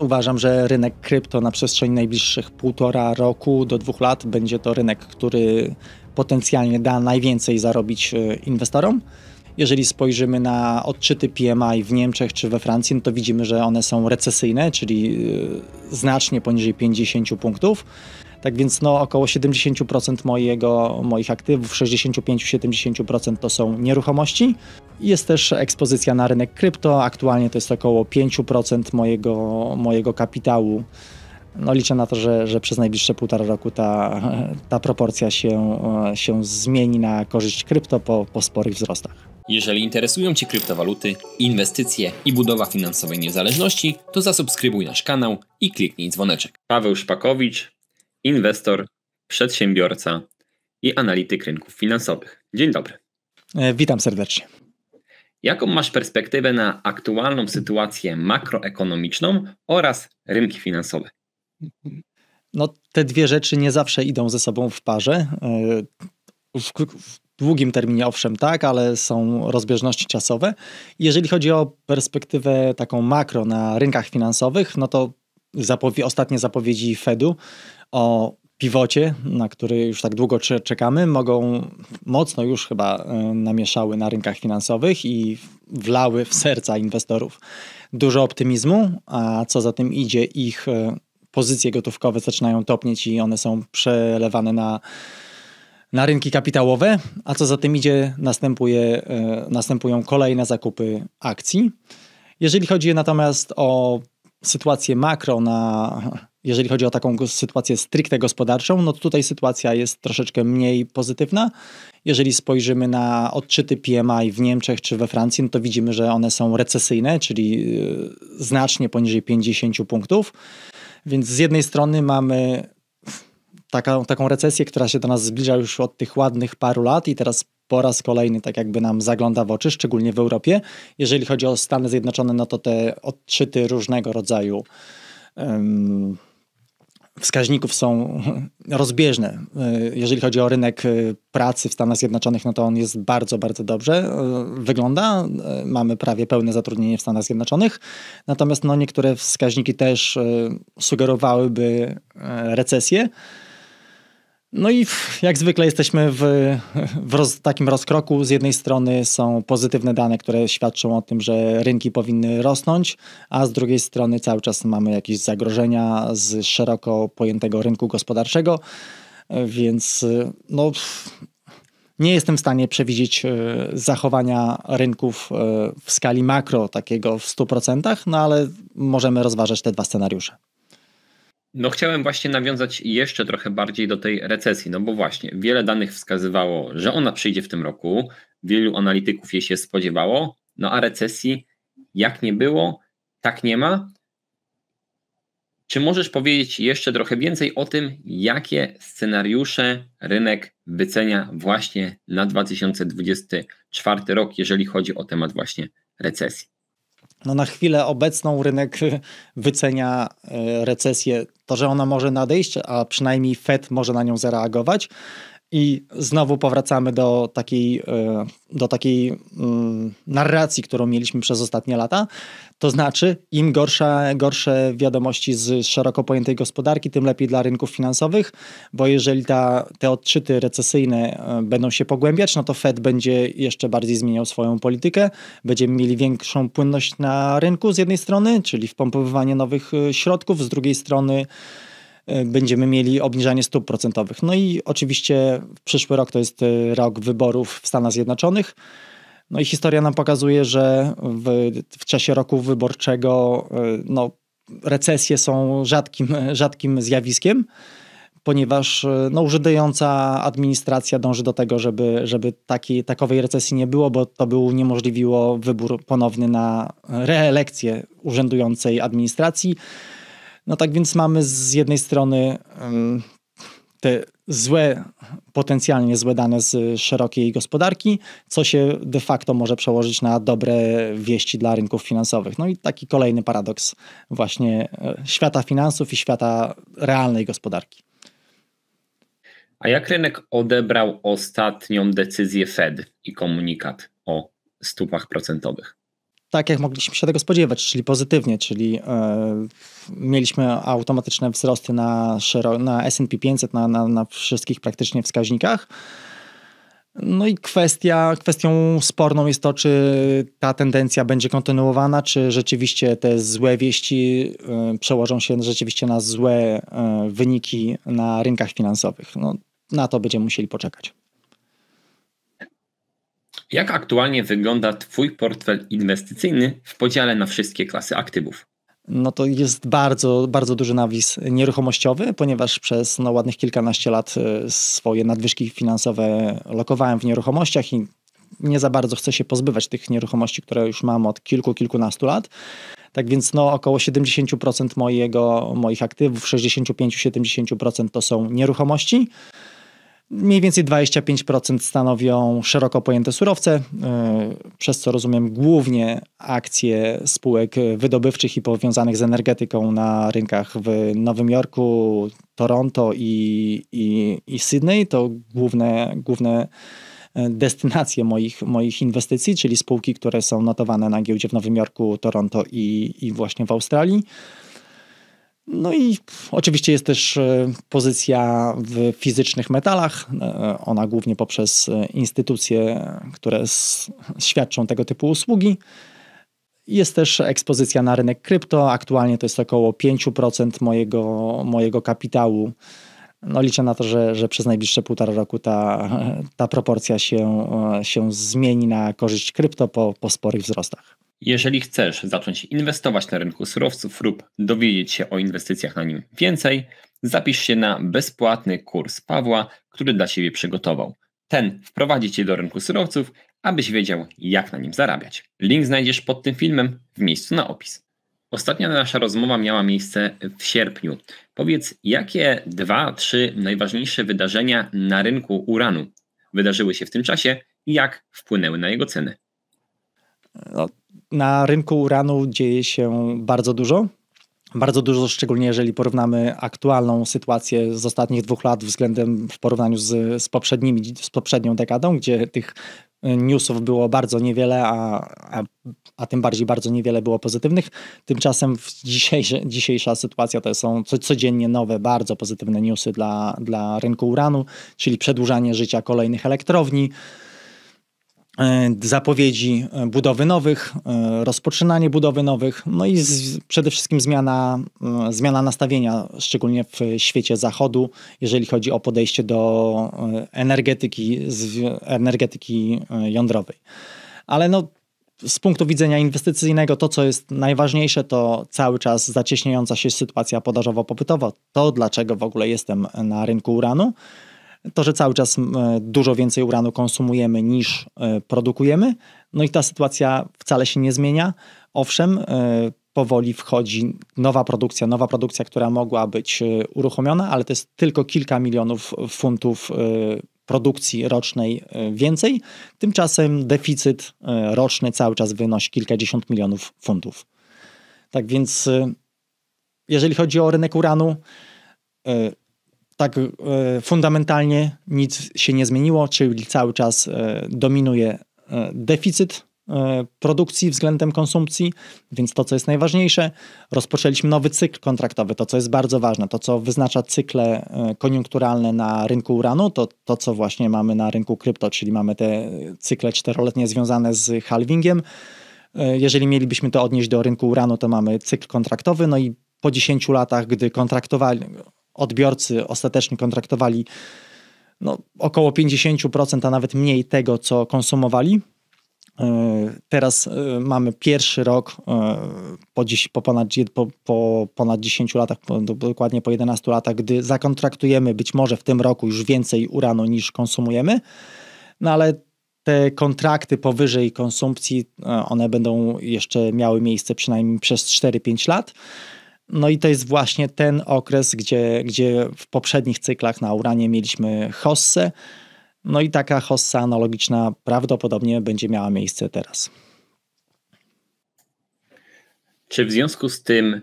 Uważam, że rynek krypto na przestrzeni najbliższych półtora roku do dwóch lat będzie to rynek, który potencjalnie da najwięcej zarobić e, inwestorom. Jeżeli spojrzymy na odczyty PMI w Niemczech czy we Francji, no to widzimy, że one są recesyjne, czyli e, znacznie poniżej 50 punktów. Tak więc no, około 70% mojego, moich aktywów, 65-70% to są nieruchomości. Jest też ekspozycja na rynek krypto. Aktualnie to jest około 5% mojego, mojego kapitału. No, liczę na to, że, że przez najbliższe półtora roku ta, ta proporcja się, się zmieni na korzyść krypto po, po sporych wzrostach. Jeżeli interesują Cię kryptowaluty, inwestycje i budowa finansowej niezależności, to zasubskrybuj nasz kanał i kliknij dzwoneczek. Paweł Szpakowicz, inwestor, przedsiębiorca i analityk rynków finansowych. Dzień dobry. E, witam serdecznie. Jaką masz perspektywę na aktualną sytuację makroekonomiczną oraz rynki finansowe? No, te dwie rzeczy nie zawsze idą ze sobą w parze. E, w, w długim terminie owszem tak, ale są rozbieżności czasowe. Jeżeli chodzi o perspektywę taką makro na rynkach finansowych, no to zapowie ostatnie zapowiedzi Fedu o piwocie, na który już tak długo czekamy, mogą mocno już chyba e, namieszały na rynkach finansowych i wlały w serca inwestorów dużo optymizmu, a co za tym idzie, ich e, pozycje gotówkowe zaczynają topnieć i one są przelewane na, na rynki kapitałowe, a co za tym idzie, następuje, e, następują kolejne zakupy akcji. Jeżeli chodzi natomiast o sytuację makro na jeżeli chodzi o taką sytuację stricte gospodarczą, no to tutaj sytuacja jest troszeczkę mniej pozytywna. Jeżeli spojrzymy na odczyty PMI w Niemczech czy we Francji, no to widzimy, że one są recesyjne, czyli e, znacznie poniżej 50 punktów. Więc z jednej strony mamy taką, taką recesję, która się do nas zbliża już od tych ładnych paru lat i teraz po raz kolejny tak jakby nam zagląda w oczy, szczególnie w Europie. Jeżeli chodzi o Stany Zjednoczone, no to te odczyty różnego rodzaju um, wskaźników są rozbieżne. Y, jeżeli chodzi o rynek y, pracy w Stanach Zjednoczonych, no to on jest bardzo, bardzo dobrze y, wygląda. Mamy prawie pełne zatrudnienie w Stanach Zjednoczonych. Natomiast no, niektóre wskaźniki też sugerowałyby recesję. No i jak zwykle jesteśmy w, w roz, takim rozkroku. Z jednej strony są pozytywne dane, które świadczą o tym, że rynki powinny rosnąć, a z drugiej strony cały czas mamy jakieś zagrożenia z szeroko pojętego rynku gospodarczego, więc no, nie jestem w stanie przewidzieć e, zachowania rynków e, w skali makro takiego w 100%, no ale możemy rozważać te dwa scenariusze. No chciałem właśnie nawiązać jeszcze trochę bardziej do tej recesji, no bo właśnie wiele danych wskazywało, że ona przyjdzie w tym roku, wielu analityków jej się spodziewało, no a recesji jak nie było, tak nie ma. Czy możesz powiedzieć jeszcze trochę więcej o tym, jakie scenariusze rynek wycenia właśnie na 2024 rok, jeżeli chodzi o temat właśnie recesji? No na chwilę obecną rynek wycenia e, recesję, to, że ona może nadejść, a przynajmniej Fed może na nią zareagować, i znowu powracamy do takiej, e, do takiej mm, narracji, którą mieliśmy przez ostatnie lata. To znaczy, im gorsze, gorsze wiadomości z szeroko pojętej gospodarki, tym lepiej dla rynków finansowych, bo jeżeli ta, te odczyty recesyjne e, będą się pogłębiać, no to Fed będzie jeszcze bardziej zmieniał swoją politykę. Będziemy mieli większą płynność na rynku z jednej strony, czyli wpompowywanie nowych e, środków, z drugiej strony E, będziemy mieli obniżanie stóp procentowych. No i oczywiście przyszły rok to jest e, rok wyborów w Stanach Zjednoczonych. No i historia nam pokazuje, że w, w czasie roku wyborczego e, no, recesje są rzadkim, rzadkim zjawiskiem ponieważ no, urzędująca administracja dąży do tego, żeby, żeby takiej, takowej recesji nie było, bo to by uniemożliwiło wybór ponowny na reelekcję urzędującej administracji. No tak więc mamy z jednej strony te złe, potencjalnie złe dane z szerokiej gospodarki, co się de facto może przełożyć na dobre wieści dla rynków finansowych. No i taki kolejny paradoks właśnie e, świata finansów i świata realnej gospodarki. A jak rynek odebrał ostatnią decyzję Fed i komunikat o stopach procentowych? tak jak mogliśmy się tego spodziewać, czyli pozytywnie, czyli e, mieliśmy automatyczne wzrosty na, na S&P 500, na, na, na wszystkich praktycznie wskaźnikach. No i kwestia, kwestią sporną jest to, czy ta tendencja będzie kontynuowana, czy rzeczywiście te złe wieści e, przełożą się rzeczywiście na złe e, wyniki na rynkach finansowych. No, na to będziemy musieli poczekać. Jak aktualnie wygląda Twój portfel inwestycyjny w podziale na wszystkie klasy aktywów? no to jest bardzo, bardzo duży nawis nieruchomościowy, ponieważ przez no, ładnych kilkanaście lat y, swoje nadwyżki finansowe lokowałem w nieruchomościach i nie za bardzo chcę się pozbywać tych nieruchomości, które już mam od kilku, kilkunastu lat. Tak więc no, około 70% mojego, moich aktywów, 65-70% to są nieruchomości. Mniej więcej 25% stanowią szeroko pojęte surowce, e, przez co rozumiem głównie akcje spółek wydobywczych i powiązanych z energetyką na rynkach w Nowym Jorku, Toronto i, i, i Sydney. To główne, główne e, destynacje moich, moich inwestycji, czyli spółki, które są notowane na giełdzie w Nowym Jorku, Toronto i, i właśnie w Australii. No i oczywiście jest też e, pozycja w fizycznych metalach. E, ona głównie poprzez e, instytucje, które świadczą tego typu usługi. Jest też ekspozycja na rynek krypto. Aktualnie to jest około 5% mojego, mojego kapitału. No liczę na to, że, że przez najbliższe półtora roku ta, ta proporcja się, się zmieni na korzyść krypto po, po sporych wzrostach. Jeżeli chcesz zacząć inwestować na rynku surowców lub dowiedzieć się o inwestycjach na nim więcej, zapisz się na bezpłatny kurs Pawła, który dla Ciebie przygotował. Ten wprowadzi Cię do rynku surowców, abyś wiedział, jak na nim zarabiać. Link znajdziesz pod tym filmem w miejscu na opis. Ostatnia nasza rozmowa miała miejsce w sierpniu. Powiedz, jakie dwa, trzy najważniejsze wydarzenia na rynku uranu wydarzyły się w tym czasie i jak wpłynęły na jego ceny? No, na rynku uranu dzieje się bardzo dużo. Bardzo dużo, szczególnie jeżeli porównamy aktualną sytuację z ostatnich dwóch lat względem w porównaniu z, z, poprzednimi, z poprzednią dekadą, gdzie tych y, newsów było bardzo niewiele, a, a, a tym bardziej bardzo niewiele było pozytywnych. Tymczasem dzisiejsza, dzisiejsza sytuacja to są co, codziennie nowe, bardzo pozytywne newsy dla, dla rynku uranu, czyli przedłużanie życia kolejnych elektrowni, E, zapowiedzi e, budowy nowych, e, rozpoczynanie budowy nowych, no i z, przede wszystkim zmiana, zmiana nastawienia, szczególnie w świecie zachodu, jeżeli chodzi o podejście do energetyki, energetyki jądrowej. Ale no, z punktu widzenia inwestycyjnego, to co jest najważniejsze, to cały czas zacieśniająca się sytuacja podażowo-popytowa. To, dlaczego w ogóle jestem na rynku uranu to, że cały czas e, dużo więcej uranu konsumujemy niż e, produkujemy, no i ta sytuacja wcale się nie zmienia. Owszem, e, powoli wchodzi nowa produkcja, nowa produkcja, która mogła być uruchomiona, ale to jest tylko kilka milionów funtów produkcji rocznej więcej. Tymczasem deficyt roczny cały czas wynosi kilkadziesiąt milionów funtów. Tak więc, jeżeli chodzi o rynek uranu, tak e, fundamentalnie nic się nie zmieniło, czyli cały czas e, dominuje e, deficyt produkcji względem konsumpcji, więc to, co jest najważniejsze, rozpoczęliśmy nowy cykl kontraktowy, to, co jest bardzo ważne, to, co wyznacza cykle koniunkturalne na rynku uranu, to, to co właśnie mamy na rynku krypto, czyli mamy te cykle czteroletnie związane z halvingiem. Jeżeli mielibyśmy to odnieść do rynku uranu, to mamy cykl kontraktowy, no i po 10 latach, gdy kontraktowali, odbiorcy ostatecznie kontraktowali no, około 50%, a nawet mniej tego, co konsumowali. E, teraz e, mamy pierwszy rok e, po, dziś, po, ponad, po, po ponad 10 latach, po, dokładnie po 11 latach, gdy zakontraktujemy być może w tym roku już więcej uranu niż konsumujemy, no ale te kontrakty powyżej konsumpcji, one będą jeszcze miały miejsce przynajmniej przez 4-5 lat. No i to jest właśnie ten okres, gdzie, gdzie w poprzednich cyklach na Uranie mieliśmy hossę, no i taka hossa analogiczna prawdopodobnie będzie miała miejsce teraz. Czy w związku z tym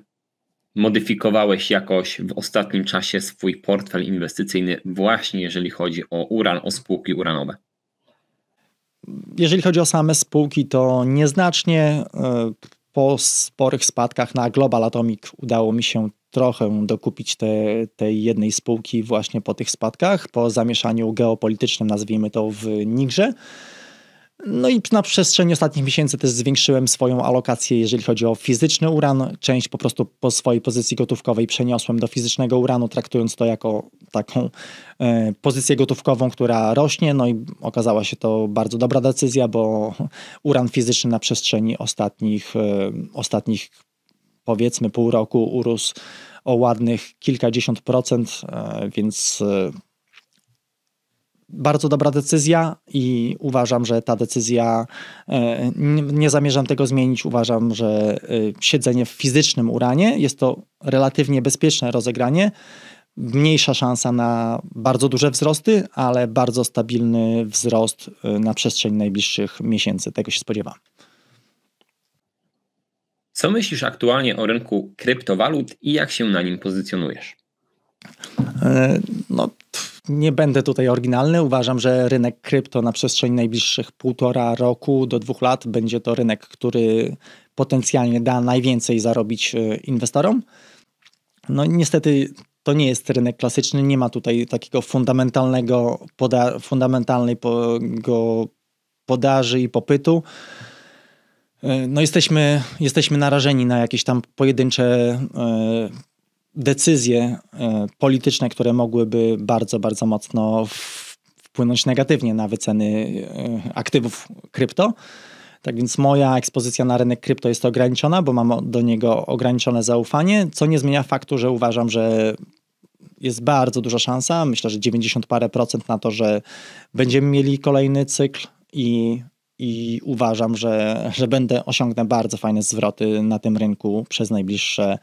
modyfikowałeś jakoś w ostatnim czasie swój portfel inwestycyjny, właśnie jeżeli chodzi o uran, o spółki uranowe? Jeżeli chodzi o same spółki, to nieznacznie. E, po sporych spadkach na Global Atomic udało mi się trochę dokupić te, tej jednej spółki właśnie po tych spadkach, po zamieszaniu geopolitycznym, nazwijmy to, w Nigrze. No i na przestrzeni ostatnich miesięcy też zwiększyłem swoją alokację, jeżeli chodzi o fizyczny uran. Część po prostu po swojej pozycji gotówkowej przeniosłem do fizycznego uranu, traktując to jako taką e, pozycję gotówkową, która rośnie. No i okazała się to bardzo dobra decyzja, bo uran fizyczny na przestrzeni ostatnich, e, ostatnich powiedzmy pół roku urósł o ładnych kilkadziesiąt procent, e, więc e, bardzo dobra decyzja i uważam, że ta decyzja, e, nie zamierzam tego zmienić. Uważam, że e, siedzenie w fizycznym uranie jest to relatywnie bezpieczne rozegranie. Mniejsza szansa na bardzo duże wzrosty, ale bardzo stabilny wzrost e, na przestrzeni najbliższych miesięcy. Tego się spodziewam. Co myślisz aktualnie o rynku kryptowalut i jak się na nim pozycjonujesz? No, nie będę tutaj oryginalny. Uważam, że rynek krypto na przestrzeni najbliższych półtora roku do dwóch lat będzie to rynek, który potencjalnie da najwięcej zarobić e, inwestorom. No niestety to nie jest rynek klasyczny, nie ma tutaj takiego fundamentalnego poda fundamentalnej po podaży i popytu. E, no jesteśmy, jesteśmy narażeni na jakieś tam pojedyncze e, decyzje e, polityczne, które mogłyby bardzo, bardzo mocno wpłynąć negatywnie na wyceny e, aktywów krypto. Tak więc moja ekspozycja na rynek krypto jest ograniczona, bo mam do niego ograniczone zaufanie, co nie zmienia faktu, że uważam, że jest bardzo duża szansa, myślę, że 90 parę procent na to, że będziemy mieli kolejny cykl i i uważam, że, że będę osiągnę bardzo fajne zwroty na tym rynku przez najbliższe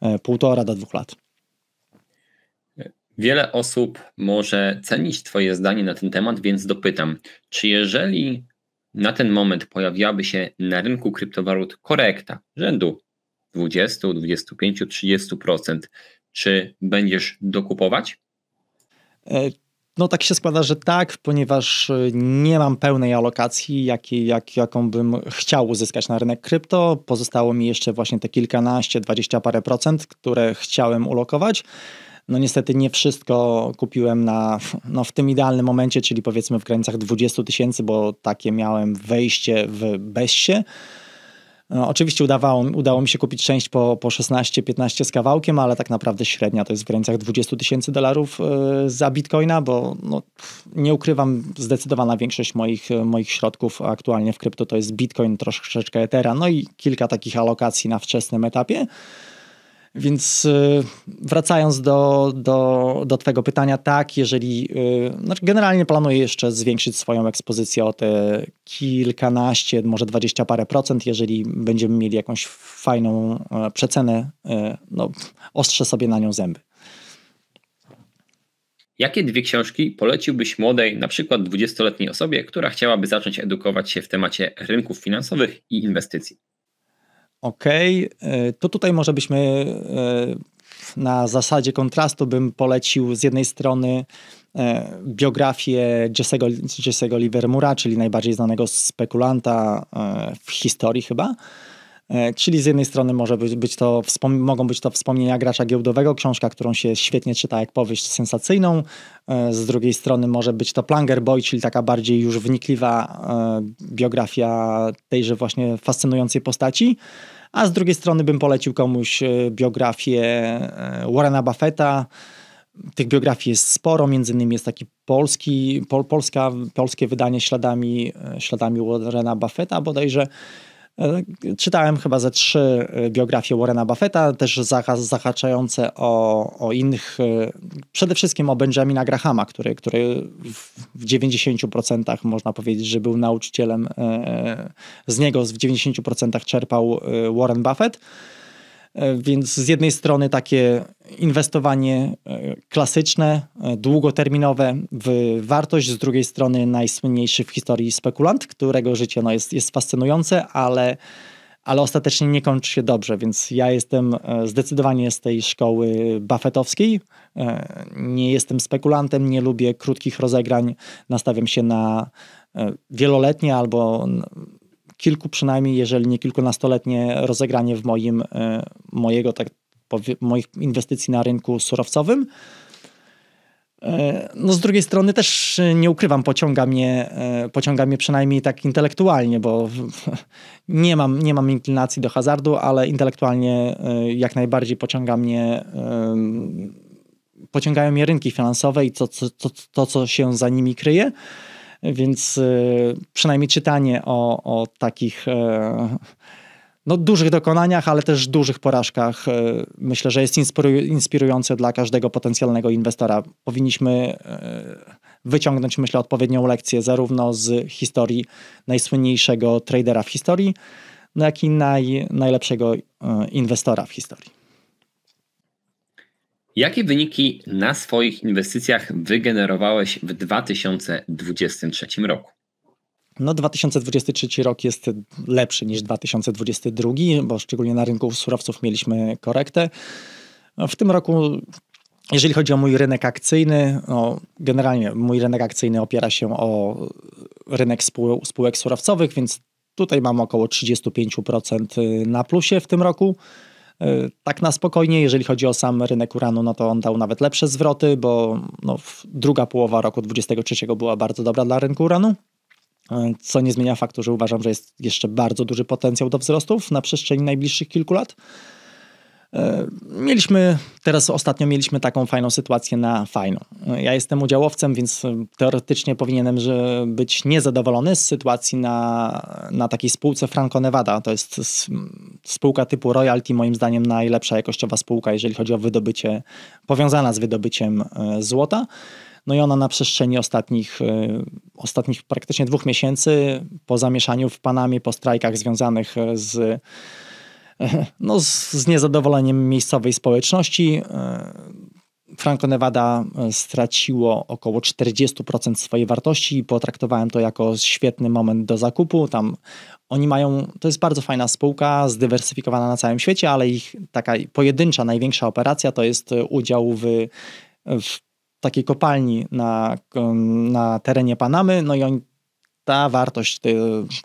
e, półtora do dwóch lat. Wiele osób może cenić Twoje zdanie na ten temat, więc dopytam, czy jeżeli na ten moment pojawiłaby się na rynku kryptowalut korekta rzędu 20, 25, 30%, czy będziesz dokupować? E, no tak się składa, że tak, ponieważ e, nie mam pełnej alokacji, jakiej, jak, jaką bym chciał uzyskać na rynek krypto. Pozostało mi jeszcze właśnie te kilkanaście, dwadzieścia parę procent, które chciałem ulokować. No niestety nie wszystko kupiłem na, no w tym idealnym momencie, czyli powiedzmy w granicach 20 tysięcy, bo takie miałem wejście w bezsie. E, oczywiście udawało, udało mi się kupić część po, po 16-15 z kawałkiem, ale tak naprawdę średnia to jest w granicach 20 tysięcy dolarów e, za bitcoina, bo no, nie ukrywam, zdecydowana większość moich, e, moich środków aktualnie w krypto to jest bitcoin, troszeczkę etera, no i kilka takich alokacji na wczesnym etapie. Więc y, wracając do, do, do Twojego pytania, tak, jeżeli y, znaczy generalnie planuję jeszcze zwiększyć swoją ekspozycję o te kilkanaście, może dwadzieścia parę procent, jeżeli będziemy mieli jakąś fajną e, przecenę, e, no, ostrzę sobie na nią zęby. Jakie dwie książki poleciłbyś młodej, na przykład dwudziestoletniej osobie, która chciałaby zacząć edukować się w temacie rynków finansowych i inwestycji? OK, e, to tutaj może byśmy e, na zasadzie kontrastu bym polecił z jednej strony e, biografię Jesse'ego, Jesse'ego Livermura, czyli najbardziej znanego spekulanta w historii chyba. Czyli z jednej strony może być, być to, mogą być to wspomnienia gracza giełdowego, książka, którą się świetnie czyta jak powieść sensacyjną. Z drugiej strony może być to Planger Boy, czyli taka bardziej już wnikliwa biografia tejże właśnie fascynującej postaci a z drugiej strony bym polecił komuś e, biografię e, Warrena Buffetta. Tych biografii jest sporo, między innymi jest taki polski, pol, polska, polskie wydanie śladami, e, śladami Warrena Buffetta bodajże, Czytałem chyba ze trzy e, biografie Warrena Buffetta, też zahaczające o, o innych, e, przede wszystkim o Benjamina Grahama, który, który w 90% można powiedzieć, że był nauczycielem, e, z niego w 90% czerpał Warren Buffett. E, więc z jednej strony takie inwestowanie e, klasyczne, e, długoterminowe w wartość, z drugiej strony najsłynniejszy w historii spekulant, którego życie no, jest, jest fascynujące, ale, ale ostatecznie nie kończy się dobrze. Więc ja jestem zdecydowanie z tej szkoły buffetowskiej. Nie jestem spekulantem, nie lubię krótkich rozegrań, nastawiam się na wieloletnie albo kilku przynajmniej, jeżeli nie kilkunastoletnie rozegranie w moim, e, mojego, tak, moich inwestycji na rynku surowcowym. E, no z drugiej strony też nie ukrywam, pociąga mnie, e, pociąga mnie przynajmniej tak intelektualnie, bo nie mam, nie mam inklinacji do hazardu, ale intelektualnie jak najbardziej pociąga mnie, pociągają mnie rynki finansowe i to, to, to, to co się za nimi kryje. Więc y, przynajmniej czytanie o, o takich e, no, dużych dokonaniach, ale też dużych porażkach. E, myślę, że jest inspirujące dla każdego potencjalnego inwestora. Powinniśmy e, wyciągnąć, myślę, odpowiednią lekcję zarówno z historii najsłynniejszego tradera w historii, no, jak i naj, najlepszego inwestora w historii. Jakie wyniki na swoich inwestycjach wygenerowałeś w 2023 roku? No 2023 rok jest lepszy niż 2022, bo szczególnie na rynku surowców mieliśmy korektę. No, w tym roku, jeżeli chodzi o mój rynek akcyjny, no generalnie mój rynek akcyjny opiera się o rynek spółek surowcowych, więc tutaj mam około 35% na plusie w tym roku. E, tak na spokojnie, jeżeli chodzi o sam rynek uranu, no to on dał nawet lepsze zwroty, bo no, druga połowa roku 2023 była bardzo dobra dla rynku uranu. E, co nie zmienia faktu, że uważam, że jest jeszcze bardzo duży potencjał do wzrostów na przestrzeni najbliższych kilku lat. E, mieliśmy, teraz ostatnio mieliśmy taką fajną sytuację na fajną. Ja jestem udziałowcem, więc teoretycznie powinienem być niezadowolony z sytuacji na, na takiej spółce Franco Nevada. To jest spółka typu royalty, moim zdaniem najlepsza jakościowa spółka, jeżeli chodzi o wydobycie, powiązana z wydobyciem e, złota. No i ona na przestrzeni ostatnich, e, ostatnich praktycznie dwóch miesięcy po zamieszaniu w Panamie, po strajkach związanych z no, z, z niezadowoleniem miejscowej społeczności. E, Franco Nevada e, straciło około 40% swojej wartości i potraktowałem to jako świetny moment do zakupu. Tam oni mają, to jest bardzo fajna spółka, zdywersyfikowana na całym świecie, ale ich taka pojedyncza, największa operacja to jest e, udział w, w takiej kopalni na, na terenie Panamy. No i oni ta wartość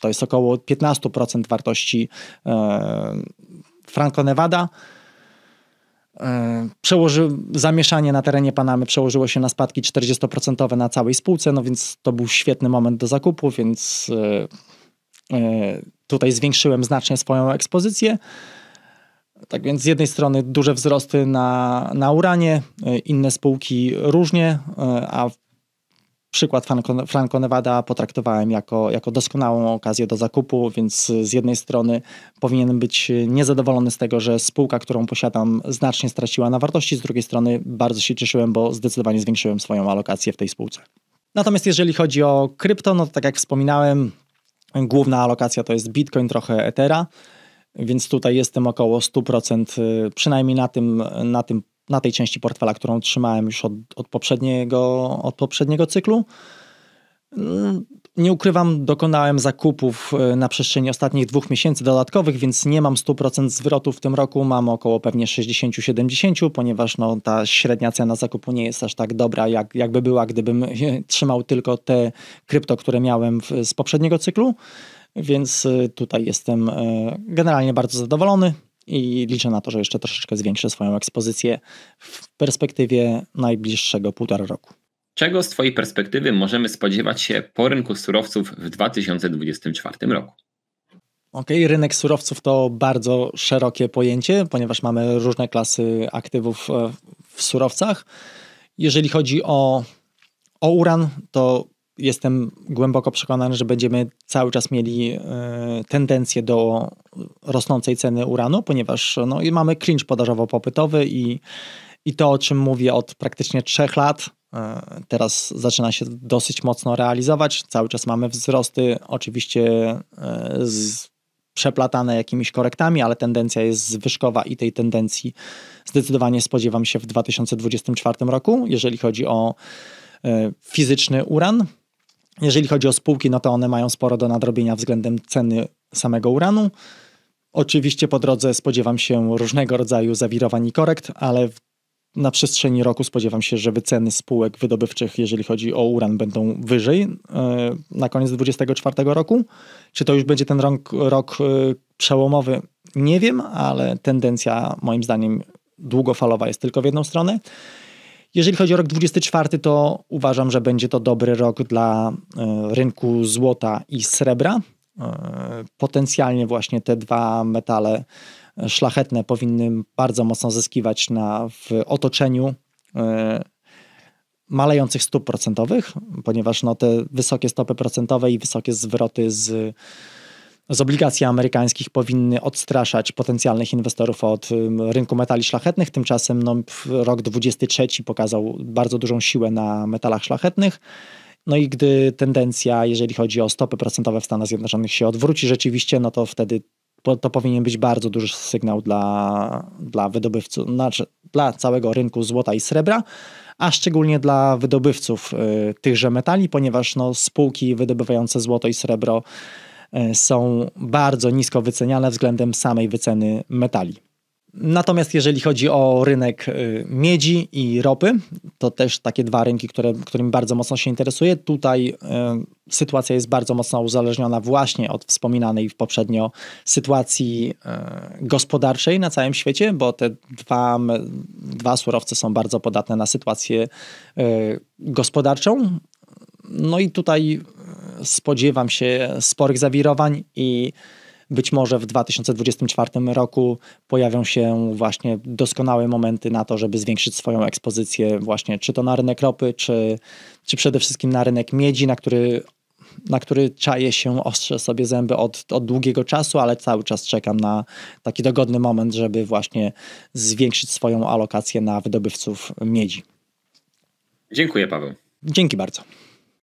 to jest około 15% wartości Franco Nevada. E, przełoży, zamieszanie na terenie Panamy przełożyło się na spadki 40% na całej spółce, no więc to był świetny moment do zakupu, więc e, e, tutaj zwiększyłem znacznie swoją ekspozycję. Tak więc z jednej strony duże wzrosty na, na uranie, inne spółki różnie, a Przykład Franco Nevada potraktowałem jako, jako doskonałą okazję do zakupu, więc z jednej strony powinienem być niezadowolony z tego, że spółka, którą posiadam, znacznie straciła na wartości, z drugiej strony bardzo się cieszyłem, bo zdecydowanie zwiększyłem swoją alokację w tej spółce. Natomiast jeżeli chodzi o krypto, no to tak jak wspominałem, główna alokacja to jest Bitcoin, trochę Ethera, więc tutaj jestem około 100%, y, przynajmniej na tym, na tym na tej części portfela, którą trzymałem już od, od, poprzedniego, od poprzedniego cyklu. Nie ukrywam, dokonałem zakupów e, na przestrzeni ostatnich dwóch miesięcy dodatkowych, więc nie mam 100% zwrotu w tym roku. Mam około pewnie 60-70, ponieważ no, ta średnia cena zakupu nie jest aż tak dobra, jak, jakby była, gdybym e, trzymał tylko te krypto, które miałem w, z poprzedniego cyklu. Więc e, tutaj jestem generalnie bardzo zadowolony i liczę na to, że jeszcze troszeczkę zwiększę swoją ekspozycję w perspektywie najbliższego półtora roku. Czego z Twojej perspektywy możemy spodziewać się po rynku surowców w 2024 roku? Okej, okay, rynek surowców to bardzo szerokie pojęcie, ponieważ mamy różne klasy aktywów e, w surowcach. Jeżeli chodzi o, o uran, to jestem głęboko przekonany, że będziemy cały czas mieli e, tendencję do rosnącej ceny uranu, ponieważ no, mamy cringe podażowo-popytowy i, i to, o czym mówię od praktycznie trzech lat, e, teraz zaczyna się dosyć mocno realizować. Cały czas mamy wzrosty, oczywiście e, przeplatane jakimiś korektami, ale tendencja jest zwyżkowa i tej tendencji zdecydowanie spodziewam się w 2024 roku, jeżeli chodzi o fizyczny uran. Jeżeli chodzi o spółki, no to one mają sporo do nadrobienia względem ceny samego uranu. Oczywiście po drodze spodziewam się różnego rodzaju zawirowań i korekt, ale na przestrzeni roku spodziewam się, że wyceny spółek wydobywczych, jeżeli chodzi o uran, będą wyżej e, na koniec 2024 roku. Czy to już będzie ten rok, rok e, przełomowy? Nie wiem, ale tendencja moim zdaniem długofalowa jest tylko w jedną stronę. Jeżeli chodzi o rok 24, to uważam, że będzie to dobry rok dla e, rynku złota i srebra. E, potencjalnie właśnie te dwa metale e, szlachetne powinny bardzo mocno zyskiwać na, w otoczeniu malejących stóp procentowych, ponieważ no, te wysokie stopy procentowe i wysokie zwroty z z obligacji amerykańskich powinny odstraszać potencjalnych inwestorów od rynku metali szlachetnych. Tymczasem no, rok 23 pokazał bardzo dużą siłę na metalach szlachetnych. No i gdy tendencja, jeżeli chodzi o stopy procentowe w Stanach Zjednoczonych się odwróci rzeczywiście, no to wtedy to powinien być bardzo duży sygnał dla, dla wydobywców, znaczy dla całego rynku złota i srebra, a szczególnie dla wydobywców y, tychże metali, ponieważ no, spółki wydobywające złoto i srebro E, są bardzo nisko wyceniane względem samej wyceny metali. Natomiast jeżeli chodzi o rynek e, miedzi i ropy, to też takie dwa rynki, które, którymi bardzo mocno się interesuje, Tutaj y, sytuacja jest bardzo mocno uzależniona właśnie od wspominanej poprzednio sytuacji y, gospodarczej na całym świecie, bo te dwa, dwa surowce są bardzo podatne na sytuację y, gospodarczą. No i tutaj spodziewam się sporych zawirowań i być może w 2024 roku pojawią się właśnie doskonałe momenty na to, żeby zwiększyć swoją ekspozycję właśnie czy to na rynek ropy, czy, czy przede wszystkim na rynek miedzi, na który, na który czaję się ostrze sobie zęby od, od długiego czasu, ale cały czas czekam na taki dogodny moment, żeby właśnie zwiększyć swoją alokację na wydobywców miedzi. Dziękuję Paweł. Dzięki bardzo.